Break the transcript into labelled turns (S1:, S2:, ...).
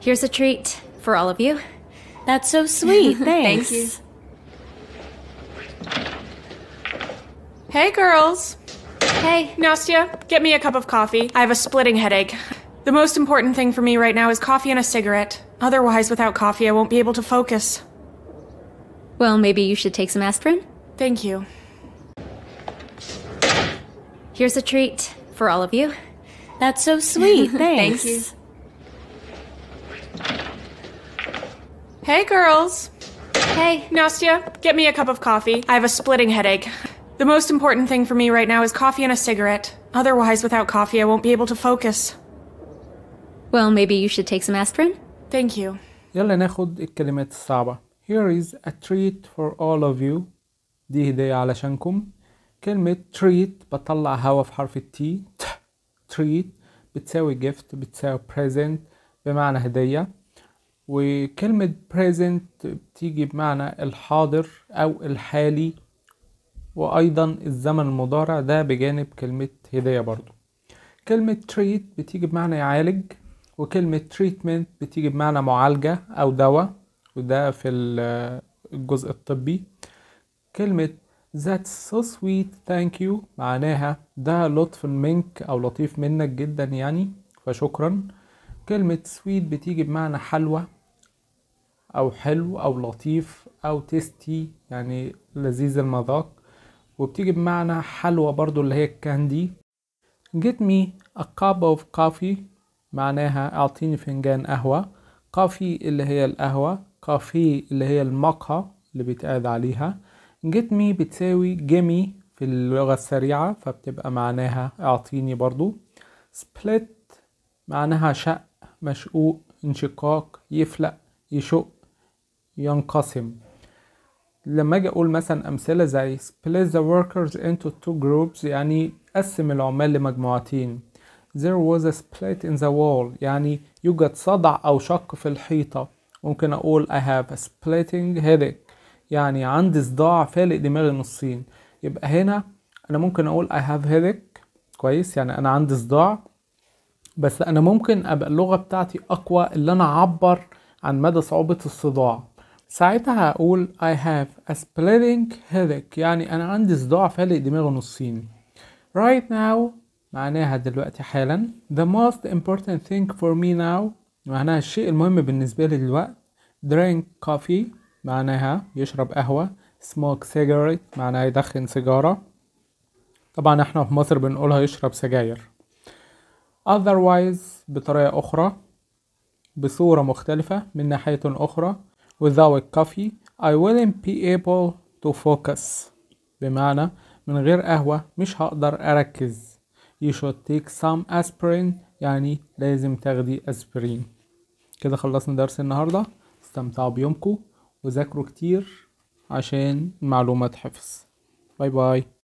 S1: Here's a treat for all of you. That's so sweet. Thanks. Thank you. Hey, girls. Hey. Nastya, get me a cup of coffee. I have a splitting headache. The most important thing for me right now is coffee and a cigarette. Otherwise, without coffee, I won't be able to focus. Well, maybe you should take some aspirin? Thank you. Here's a treat for all of you. That's so sweet. Thanks. Thank you. Hey, girls. Hey. Nastya, get me a cup of coffee. I have a splitting headache. The most important thing for me right now is coffee and a cigarette. Otherwise, without coffee, I won't be able to focus. Well, maybe you should take some aspirin? Thank you.
S2: يلا ناخد الكلمات الصعبة. Here is a treat for all of you. دي هدية علشانكم. كلمة treat بطلع هوا في حرف التي. treat بتساوي gift بتساوي present بمعنى هدية. وكلمة present بتيجي بمعنى الحاضر أو الحالي وأيضا الزمن المضارع ده بجانب كلمة هدية برضو كلمة treat بتيجي بمعنى يعالج وكلمة treatment بتيجي بمعنى معالجة أو دواء وده في الجزء الطبي كلمة that's so sweet thank you معناها ده لطف منك أو لطيف منك جدا يعني فشكرا كلمة sweet بتيجي بمعنى حلوة او حلو او لطيف او تيستي يعني لذيذ المذاق وبتيجي بمعنى حلوة برضو اللي هي الكاندي get me a cup of coffee معناها اعطيني فنجان قهوة كافي اللي هي القهوة كافي اللي هي المقهى اللي بيتقعد عليها get me بتساوي جيمي في اللغة السريعة فبتبقى معناها اعطيني برضو split معناها شق مشقوق انشقاق يفلق يشق ينقسم لما اجي اقول مثلا امثله زي split the workers into two groups يعني قسم العمال لمجموعتين there was a split in the wall يعني يوجد صدع او شق في الحيطه ممكن اقول I have a splitting headache يعني عندي صداع فالق دماغي نصين يبقى هنا انا ممكن اقول I have headache كويس يعني انا عندي صداع بس انا ممكن ابقى اللغه بتاعتي اقوى اللي انا اعبر عن مدى صعوبه الصداع ساعتها هقول I have a splitting headache يعني أنا عندي صداع فالق دماغ نصين right now معناها دلوقتي حالا the most important thing for me now معناها الشيء المهم بالنسبة لي دلوقت drink coffee معناها يشرب قهوة smoke cigarette معناها يدخن سيجارة طبعا احنا في مصر بنقولها يشرب سجاير otherwise بطريقة أخرى بصورة مختلفة من ناحية أخرى without coffee I wouldn't be able to focus بمعنى من غير قهوة مش هقدر أركز You should take some aspirin يعني لازم تاخدي أسبرين كده خلصنا درس النهاردة استمتعوا بيومكم وذاكروا كتير عشان المعلومة تحفظ باي باي